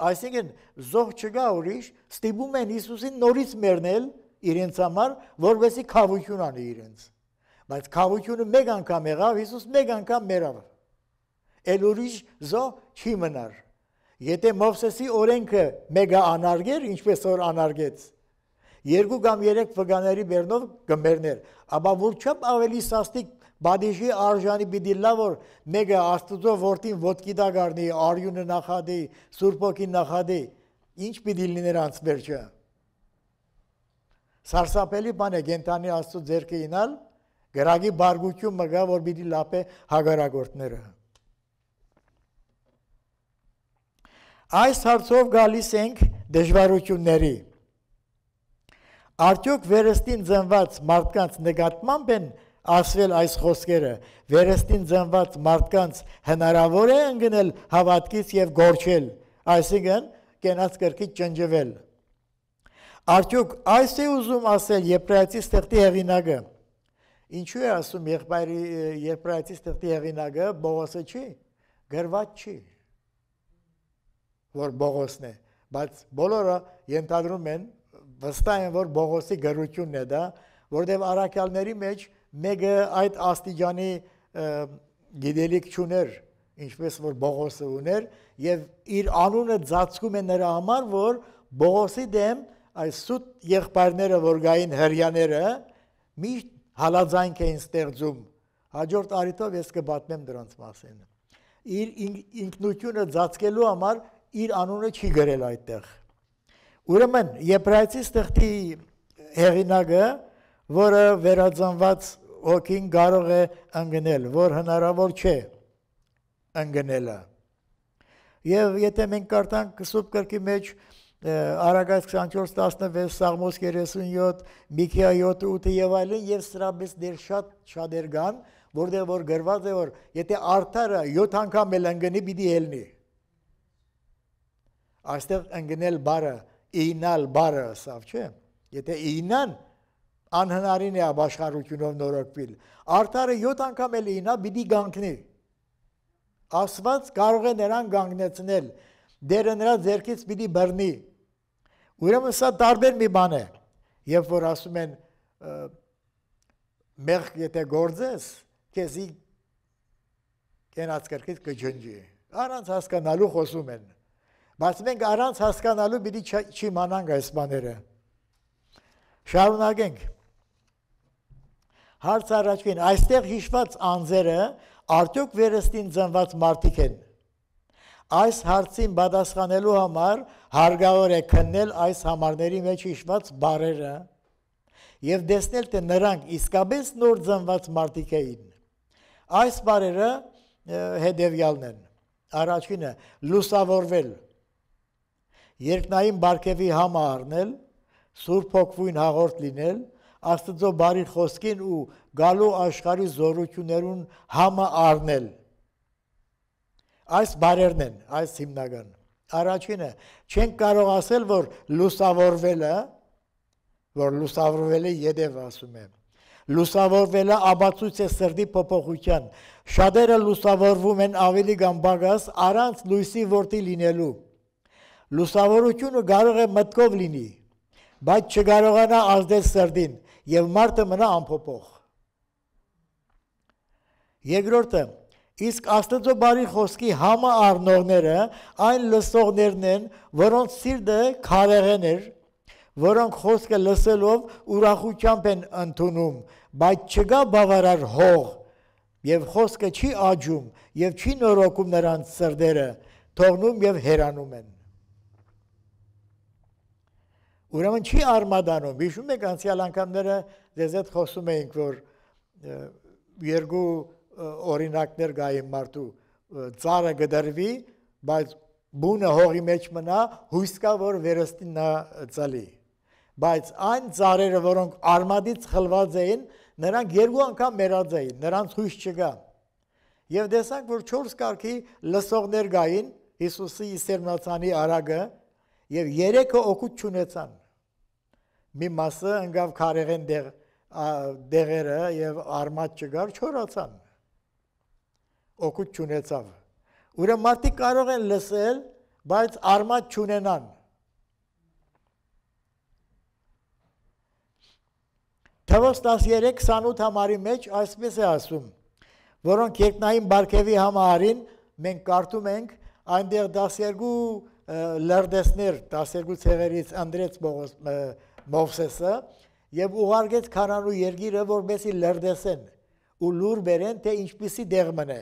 այսինքն զոհ չկա ուրիշ, ստիպում են Հիսուսին նորից մերնել իրենց համար, որովհետեւ խավություն անի իրենց։ Բայց խավությունը մեկ անգամ եղավ, Հիսուս մեկ անգամ մերավ։ Էլ ուրիշ զոհ չի մնար Եթե Մովսեսի օրենքը մեգա անարգեր, ինչպես որ անարգեց, երկու կամ երեք փգաների բեռնով գմերներ, ապա որչապ ավելի սաստիկ բադիժի արժանի պիտի լավ որ մեգա աստուծո որդին ոտքի դագարնի, արյունը նախադի, սուրբոքին նախադի, ինչ պիտի լիներ անց վերջը։ Սարսափելի բան է գենտանի աստծո ձերքը ինալ, գրագի բարգություն մգա, որ պիտի լապե հագարագորդները։ Այս հարցով գալիս ենք դժվարությունների։ Արդյոք վերստին ծնված մարդկանց նկատմամբ են ասվել այս խոսքերը, վերստին ծնված մարդկանց հնարավոր է ընկնել հավատքից եւ գործել, այսինքն կենաց կրկից ճնջվել։ Արդյոք այս է ուզում ասել Եբրայացի ստեղծի հեղինակը։ Ինչու է ասում Եբրայացի ստեղծի հեղինակը, Բողոսը չի, գրված չի որ Բողոսն է, բայց բոլորը ենթադրում են վստահ են որ Բողոսի գրությունն է դա, որտեղ առաքյալների մեջ մեկը այդ աստիճանի գիտելիք չուներ, ինչպես որ Բողոսը ուներ եւ իր անունը ծածկում է նրա համար, որ Բողոսի դեմ այս սուտ եղբայրները, որ գային հрьяները, միշտ հալածանք էին ստեղծում։ Հաջորդ արիտով ես կբացեմ դրանց մասին։ Իր ինքնությունը ծածկելու համար ինք, իր անունը չի գրել այդտեղ։ Ուրեմն Եբրայեցի ստեղծի հեղինակը, որը վերածնված հոգին կարող է ընկնել, որ հնարավոր չէ ընկնելը։ Եվ եթե մենք կարդանք Սուրբ Գրքի մեջ Արագայց 24:16, Սաղմոս 37, Միքիա 7:8 եւ այլն եւ սրաբից դեր շատ շատեր կան, որտեղ որ գրված է որ եթե արդարը 7 անգամ էլ ընկնի, պիտի ելնի այստեղ ընկնել բարը, ինալ բարը, ասավ, չէ՞։ Եթե ինան անհնարին է աշխարհությունով նորոգվել։ Արդարը 7 անգամ էլ ինա պիտի գանքնի։ Աստված կարող է նրան գանգնեցնել, դերը նրա ձեռքից պիտի բռնի։ Ուրեմն սա տարբեր մի բան է, երբ որ ասում են մեղ եթե գործես, քեզի կենաց կրկից կջնջի։ Առանց հասկանալու խոսում են։ Բայց մենք առանց հասկանալու պիտի չիմանանք այս բաները։ Շարունակենք։ Հարց առաջին, այստեղ հիշված անձերը արդյոք վերստին ծնված մարդիկ են։ Այս հարցին պատասխանելու համար հարգավոր է քննել այս համարների մեջ հիշված բարերը եւ տեսնել թե նրանք իսկապես նոր ծնված մարդիկ էին։ Այս բարերը հետևյալն են։ Առաջինը՝ լուսավորվել երկնային բարգեւի համը առնել, Սուրբ Հոգվույն հաղորդ լինել, Աստծո բարի խոսքին ու գալու աշխարհի զորություներուն համը առնել։ Այս բարերն են, այս հիմնական։ Առաջինը, չենք կարող ասել, որ լուսավորվելը, որ լուսավորվելը յետև ասում եմ, լուսավորվելը աբացույց է սրդի փոփոխության։ Շատերը լուսավորվում են ավելի կամ բագաս առանց լույսի ворթի լինելու։ Լուսավորությունը կարող է մտքով լինի, բայց չկարողանա ազդել սրդին եւ մարդը մնա ամփոփող։ Երկրորդը իսկ Աստծո բարի խոսքի համը առնողները այն լսողներն են, որոնց սիրտը քարեղեն է, որոնք խոսքը լսելով ուրախությամբ են ընդունում, բայց չկա բավարար հող եւ խոսքը չի աճում եւ չի նորոգում նրանց սրդերը, թողնում եւ հերանում են։ Ուրեմն չի արմադանում։ Հիշում եք անցյալ անգամները ձեզ հետ խոսում էինք, որ երկու օրինակներ գային մարդու ծառը գդրվի, բայց բունը հողի մեջ մնա, հույս կա, որ վերստին նա ծալի։ Բայց այն ծառերը, որոնք արմադից խլված էին, նրանք երկու անգամ մեռած էին, նրանց հույս չկա։ Եվ տեսանք, որ 4 կարգի լսողներ գային Հիսուսի սերմնացանի արագը, եւ երեքը օգուտ չունեցան մի մասը ընկավ քարեղեն դեղ դեղերը եւ արմատ չգար չորացան օգուտ չունեցավ ուրեմն մարդիկ կարող են լսել բայց արմատ չունենան Թվոս 13-28 համարի մեջ այսպես է ասում, որոնք երկնային բարգևի համարին մենք կարդում ենք այնտեղ 12 լրդեսներ, 12 ցեղերից Անդրեծ Բողոս Մովսեսը եւ ուղարկեց քանանու երկիրը, որբեսի լրդեսեն ու լուր բերեն, թե ինչպիսի դեղ մնե։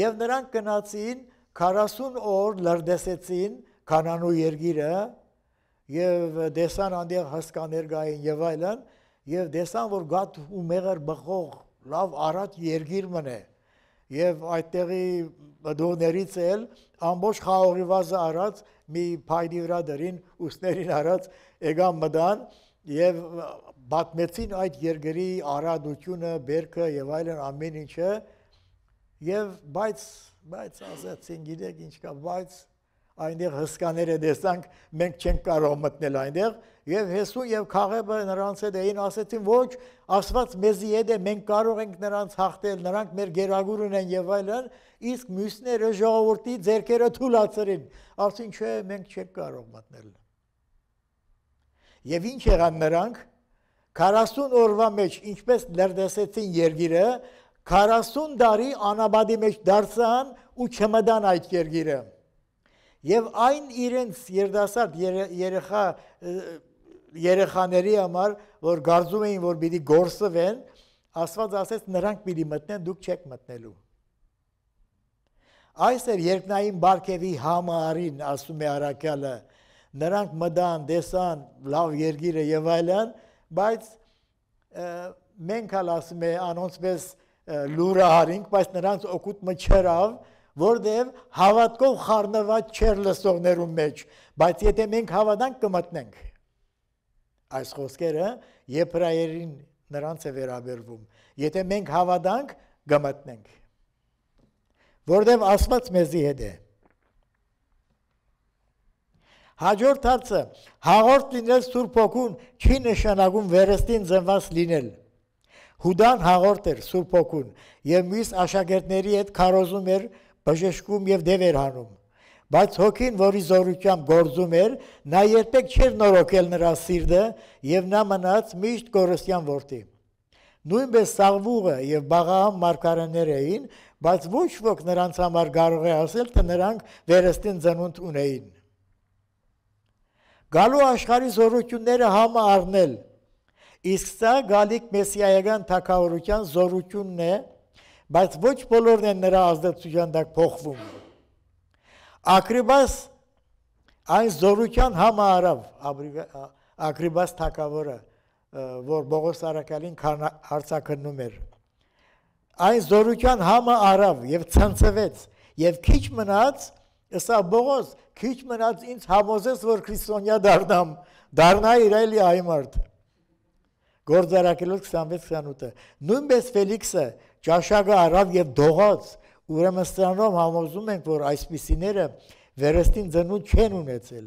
Եվ նրանք գնացին 40 օր լրդեսեցին քանանու երկիրը եւ դեսան անդեղ հսկաներ գային եւ այլն եւ դեսան որ գատ ու մեղր բխող լավ արած երկիր մնե եւ այդտեղի բդողներից էլ ամբողջ խաղողի վազը արած մի փայլի վրա դրին ուսներին առած եգան մտան եւ բացմեցին այդ երկրի արադությունը, բերքը եւ այլն ամեն ինչը եւ բայց բայց ասացին գիտեք ինչ կա բայց այնտեղ հսկաները դեսանք մենք չենք կարող մտնել այնտեղ եւ Հեսուն եւ Խաղեբը նրանց հետ էին ասեցին ոչ Աստված մեզի հետ է մենք կարող ենք նրանց հաղթել նրանք մեր գերագուրն են եւ այլն իսկ մյուսները ժողովրդի ձերքերը թուլացրին ասին չէ մենք չենք կարող մտնել եւ ինչ եղան նրանք 40 օրվա մեջ ինչպես լրտեսեցին երգիրը 40 տարի անաբադի մեջ դարձան ու չմդան այդ երգիրը եւ այն իրենց երդասարդ երեխա երեխաների համար, որ գարձում էին, որ պիտի գործվեն, Աստված ասեց նրանք պիտի մտնեն, դուք չեք մտնելու։ Այս էր երկնային Բարքևի համարին, ասում է Արաքյալը, նրանք մտան, դեսան լավ երգիրը եւ այլն, բայց մենք հալ ասում է անոնց պես լուրահարինք, բայց նրանց օգուտ մչերավ, որտեղ հավատքով խառնված չեր լսողներու մեջ, բայց եթե մենք հավատանք կմտնենք այս խոսքերը եփրայերին նրանց է վերաբերվում։ Եթե մենք հավատանք, գմտնենք։ Որտեւ Աստված մեզի հետ է։ Հաջորդ հարցը՝ հաղորդ լինել Սուրբ Օգուն չի նշանակում վերստին ծնված լինել։ Հուդան հաղորդ էր Սուրբ Օգուն եւ մյուս աշակերտների հետ քարոզում էր, բժշկում եւ դևեր հանում։ Բայց հոգին, որի զորությամբ գործում էր, նա երբեք չէր նորոգել նրա սիրտը եւ նա մնաց միշտ կորստյան որդի։ Նույնպես Սաղվուղը եւ Բաղաամ մարգարեներ էին, բայց ոչ ոք նրանց համար կարող է ասել, թե նրանք վերստին ծնունդ ունեին։ Գալու աշխարհի զորությունները համը առնել։ Իսկ սա գալիք մեսիայական թակավորության զորությունն է, բայց ոչ բոլորն են նրա ազդեցության տակ փոխվում։ Ակրիբաս այն զորության համարավ Ակրիբաս թակավորը, որ Բողոս Արաքալին հարցակնում էր։ Այն զորության համը արավ եւ ցնցվեց եւ քիչ մնաց սա Բողոս քիչ մնաց ինձ համոզեց որ քրիստոնյա դառնամ դառնա իրայլի այ մարդ գործարակելով 26-28-ը նույնպես Ֆելիքսը ճաշակը առավ եւ դողաց Ուրեմն սրանով համոզում ենք, որ այսպիսիները վերստին ծնունդ չեն ունեցել։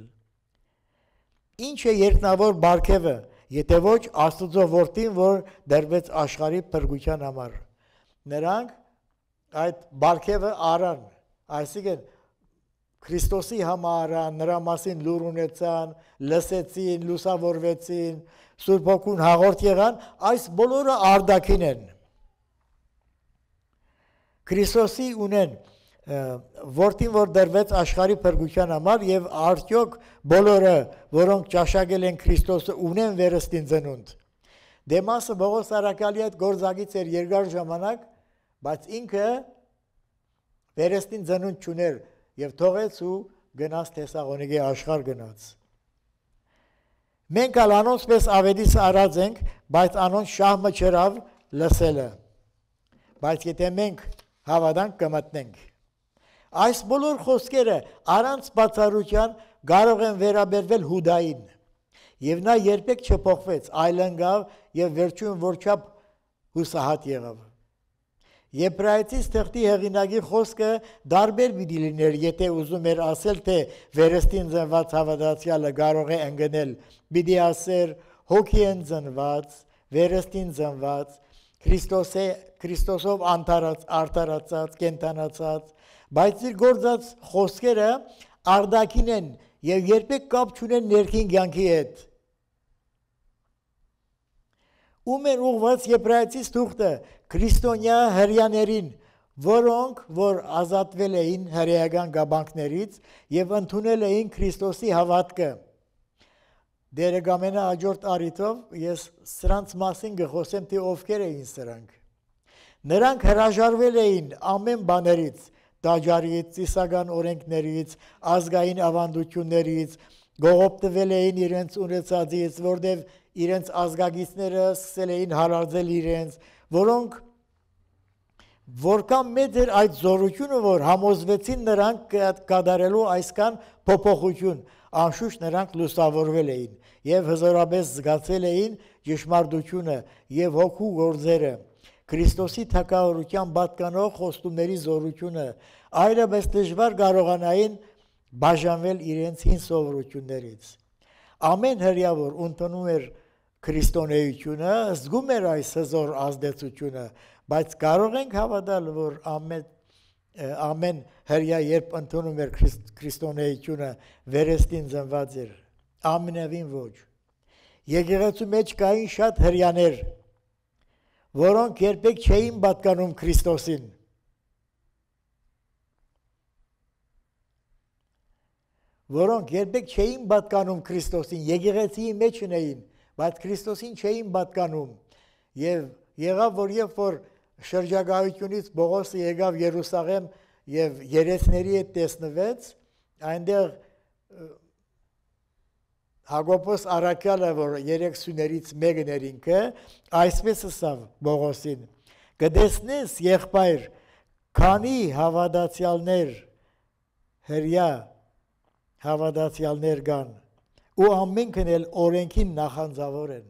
Ինչ է երկնավոր բարգևը, եթե ոչ Աստուծո որդին, որ դերվեց աշխարհի փրկության համար։ Նրանք այդ բարգևը արան, այսինքն Քրիստոսի համար նրա մասին լուր ունեցան, լսեցին, լուսավորվեցին, Սուրբ Հոգուն հաղորդ եղան, այս բոլորը արդակին են։ Քրիստոսի ունեն որտին որ դրվեց աշխարհի փրկության համար եւ արդյոք բոլորը որոնք ճաշակել են Քրիստոսը ունեն վերստին ծնունդ դեմասը Բողոս Արաքալի հետ գործագից էր երկար ժամանակ բայց ինքը վերստին ծնունդ չուներ եւ թողեց ու գնաց Թեսաղոնիկի աշխարհ գնաց մենք ալ անոնց պես ավելից արած ենք բայց անոնց շահմը չերավ լսելը բայց եթե մենք հավանանք կմտնենք։ Այս բոլոր խոսքերը առանց բացառության կարող են վերաբերվել Հուդային։ Եվ նա երբեք չփոխվեց, այլ ընկավ եւ վերջում որչապ հուսահատ եղավ։ Եբրայեցի ստեղծի հեղինակի խոսքը դարբեր պիտի լիներ, եթե ուզում էր ասել, թե վերստին ծնված հավատացյալը կարող է ընկնել։ Պիտի ասեր՝ հոգի են ծնված, վերստին ծնված, Քրիստոսե Քրիստոսով անտարած արտարածած, կենտանացած, բայց իր գործած խոսքերը արդակին են եւ երբեք կապ չունեն ներքին ցանկի հետ։ Ում էր ուղված Եբրայեցից թուղթը քրիստոնյա հрьяաներին, որոնք որ ազատվել էին հрьяական գաբանքներից եւ ընդունել էին Քրիստոսի հավատքը։ Դերեգամենա հաջորդ առիթով ես սրանց մասին գխոսեմ, թե ովքեր էին սրանք։ Նրանք հրաժարվել էին ամեն բաներից, դաջարից, ծիսական օրենքներից, ազգային ավանդություններից, գողոպտվել էին իրենց ունեցածից, որտեղ իրենց ազգագիցները սկսել էին հարարձել իրենց, որոնք որքան մեծ էր այդ զորությունը, որ համոզվեցին նրանք կատարելու այսքան փոփոխություն, Անշուշտ նրանք լուսավորվել էին եւ հզորապես զգացել էին ճշմարտությունը եւ հոգու գործերը։ Քրիստոսի թակավորության պատկանող խոստումների զորությունը, այլևս դժվար կարողանային բաժանվել իրենց հին սովորություններից։ Ամեն հрья որ ընդունում էր քրիստոնեությունը, զգում էր այս հզոր ազդեցությունը, բայց կարող ենք հավատալ, որ ամեն ամեն հрья երբ ընդունում էր քրիստոնեությունը վերեստին ծնված էր ամենավին ոչ եկեղեցու մեջ կային շատ հрьяներ որոնք երբեք չէին պատկանում Քրիստոսին որոնք երբեք չէին պատկանում Քրիստոսին եկեղեցիի մեջ ունեին բայց Քրիստոսին չէին պատկանում եւ եղավ որ երբ որ և շրջագայությունից Բողոսը եկավ Երուսաղեմ եւ երեսների հետ տեսնվեց, այնտեղ Հակոբոս Արաքյալը, որ երեք սյուներից մեկն էր ինքը, այսպես ասավ Բողոսին. «Գտեսնես, եղբայր, քանի հավատացյալներ հрья հավատացյալներ կան, ու ամենքն էլ օրենքին նախանձավոր են»։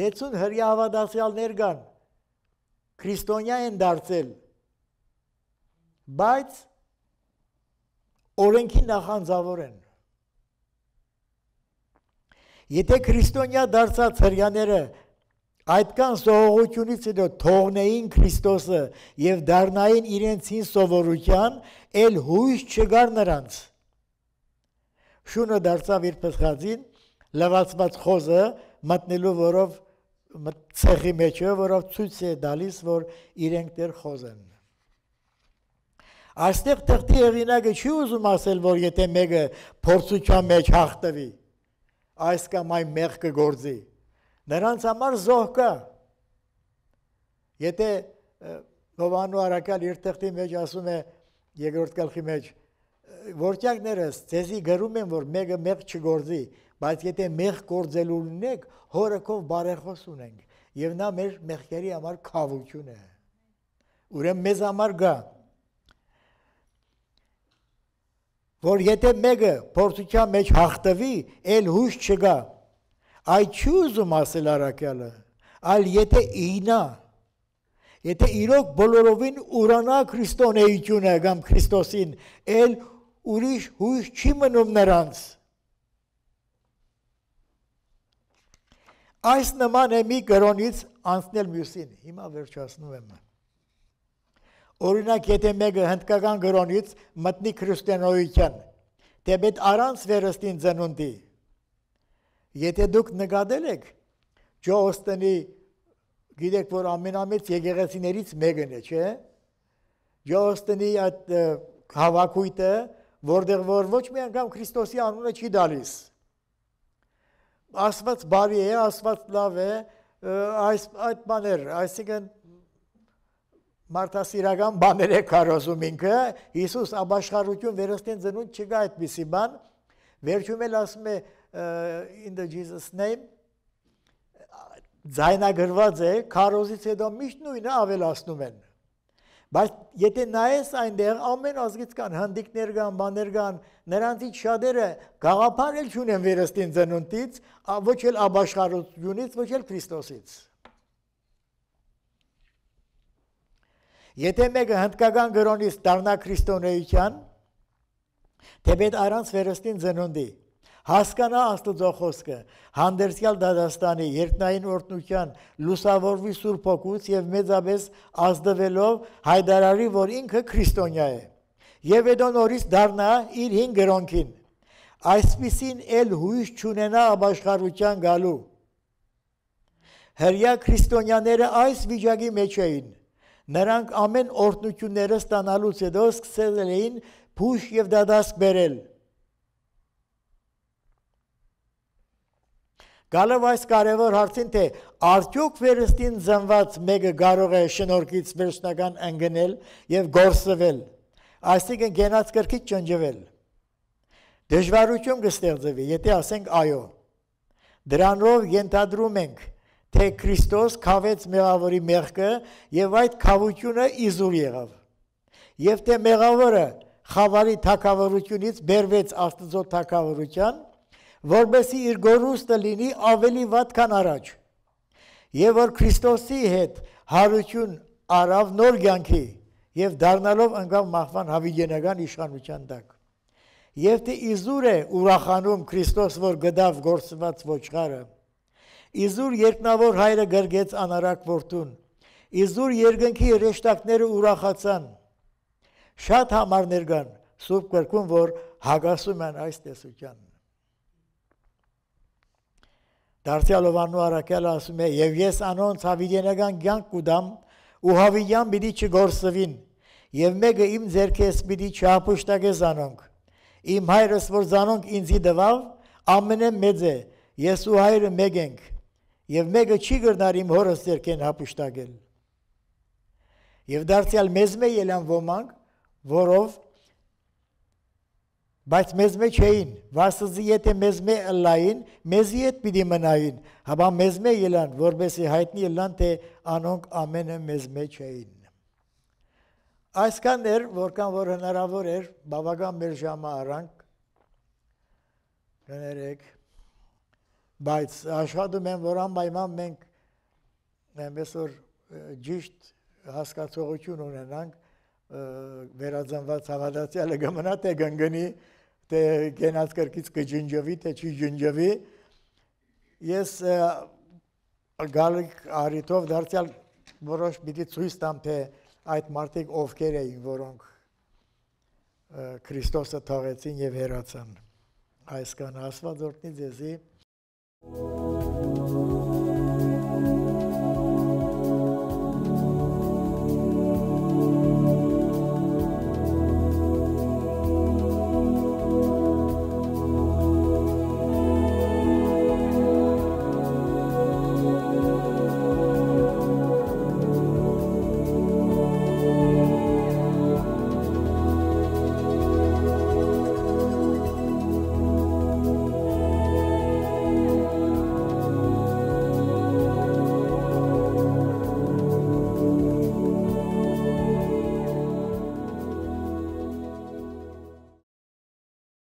Լեցուն հрья հավատացյալներ կան, քրիստոնյա են դարձել բայց օրենքի նախանձավոր են եթե քրիստոնյա դարձած հрьяները Այդքան սողողությունից հետո թողնեին Քրիստոսը եւ դառնային իրենցին սովորության, ել հույս չգար նրանց։ Շունը դարձավ իր փսխածին, լվացված խոզը մտնելու որով ցեղի մեջը, որով ցույց է տալիս, որ իրենք դեռ խոզ են։ Այստեղ թղթի հեղինակը չի ուզում ասել, որ եթե մեկը փորձության մեջ հաղթվի, այս կամ այն մեղքը գործի։ Նրանց համար զոհ կա։ Եթե Հովանու Արաքալ իր թղթի մեջ ասում է երկրորդ գլխի մեջ, որտեղներս ցեզի գրում են, որ մեկը մեղք չգործի, Բայց եթե մեղ կործելու լինեք, հորակով բարեխոս ունենք եւ նա մեր մեղքերի համար խավություն է։ Ուրեմն մեզ համար գա որ եթե մեկը փորձության մեջ հաղթվի, այլ հույս չկա։ Այդ չի ուզում ասել առաքյալը, այլ եթե ինա Եթե իրոք բոլորովին ուրանա Քրիստոնեությունը կամ Քրիստոսին, այլ ուրիշ հույս չի մնում նրանց։ Այս նման է մի գրոնից անցնել մյուսին։ Հիմա վերջացնում եմ։ Օրինակ, եթե մեկը հնդկական գրոնից մտնի քրիստոնեության, դեպի առանց վերստին ծնունդի։ Եթե դուք նկատել եք Ջո Օստենի գիտեք որ ամենամեծ եկեղեցիներից մեկն է, չէ՞։ Ջո Օստենի այդ հավաքույտը, որտեղ որ ոչ մի անգամ Քրիստոսի անունը չի դալիս Աստված բարի է, Աստված լավ է, այս այդ բաներ, այսինքն մարդասիրական բաներ է կարոզում ինքը, Հիսուս աբաշխարություն վերստին ծնունդ չկա այդպիսի բան, վերջում էլ ասում է in the Jesus name ձայնագրված է, քարոզից հետո միշտ նույնը ավելացնում են Բայց եթե նայես այնտեղ ամեն ազգից կան հնդիկներ կան, բաներ կան, նրանցից շատերը գաղափար էլ չունեն վերստին ծնունդից, ոչ էլ աբաշխարությունից, ոչ էլ Քրիստոսից։ Եթե մեկը հնդկական գրոնից դառնա քրիստոնեության, թեպետ առանց վերստին ծնունդի, հասկանա Աստծո խոսքը, հանդերձյալ Դադաստանի երկնային օրտնության լուսավորվի Սուրբ Հոգուց եւ մեծապես ազդվելով հայդարարի, որ ինքը քրիստոնյա է։ Եվ այդ նորից դառնա իր հին գրոնքին։ Այսպիսին էլ հույս չունենա ապաշխարության գալու։ Հրյա քրիստոնյաները այս վիճակի մեջ էին։ Նրանք ամեն օրտնությունները ստանալուց հետո սկսել էին փուշ եւ դադասկ բերել։ դա Գալով այս կարևոր հարցին, թե արդյոք վերստին ծնված մեկը կարող է շնորհքից վերջնական ընկնել եւ գործվել, այսինքն գենած կրկից ճնջվել։ Դժվարություն կստեղծվի, եթե ասենք այո։ Դրանով ենթադրում ենք, թե Քրիստոս խավեց մեղավորի մեղքը եւ այդ խավությունը իզուր եղավ։ Եվ թե մեղավորը խավարի թակավորությունից բերվեց Աստծո թակավորության որբեսի իր գորուստը լինի ավելի վատ քան առաջ։ Եվ որ Քրիստոսի հետ հարություն արավ նոր կյանքի եւ դառնալով ընկավ մահվան հավիգենական իշխանության տակ։ Եվ թե իզուր է ուրախանում Քրիստոս, որ գդավ գործված ոչխարը։ Իզուր երկնավոր հայրը գրգեց անարակ որդուն։ Իզուր երկնքի երեշտակները ուրախացան։ Շատ համարներ կան Սուրբ գրքում, որ հագասում են այս տեսությանն։ Դարձյալով անու առակյալը ասում է, «Եվ ես անոնց հավիդենական կյանք կուդամ, ու հավիդյան պիտի չգործվին, եւ մեկը իմ ձերքես պիտի չհապուշտակես անոնք։ Իմ հայրս, որ զանոնք ինձի դվավ, ամենը մեծ է, ես ու հայրը մեկ ենք, եւ մեկը չի գրնար իմ հորս ձերքեն հապուշտակել»։ Եվ դարձյալ մեզ մե ելան ոմանք, որով բայց մեզ մեջ էին վասզի եթե մեզ մե լային մեզի հետ պիտի մնային հաբա մեզ մե ելան որբեսի հայտնի ելան թե անոնք ամենը մեզ մեջ էին այսքան էր որքան որ հնարավոր էր բավական մեր ժամը առանք ներեք բայց աշխատում եմ որ անպայման մենք այսօր ճիշտ հասկացողություն ունենանք վերազանված հավատացյալը գմնա թե գնգնի, թե գենած կրկից կջնջվի, թե չի ջնջվի։ Ես գալիք արիտով դարձյալ որոշ պիտի ցույց տամ, թե այդ մարդիկ ովքեր էին, որոնք Քրիստոսը թողեցին եւ հեռացան։ Այսքան Աստված օրհնի ձեզի։ Thank you.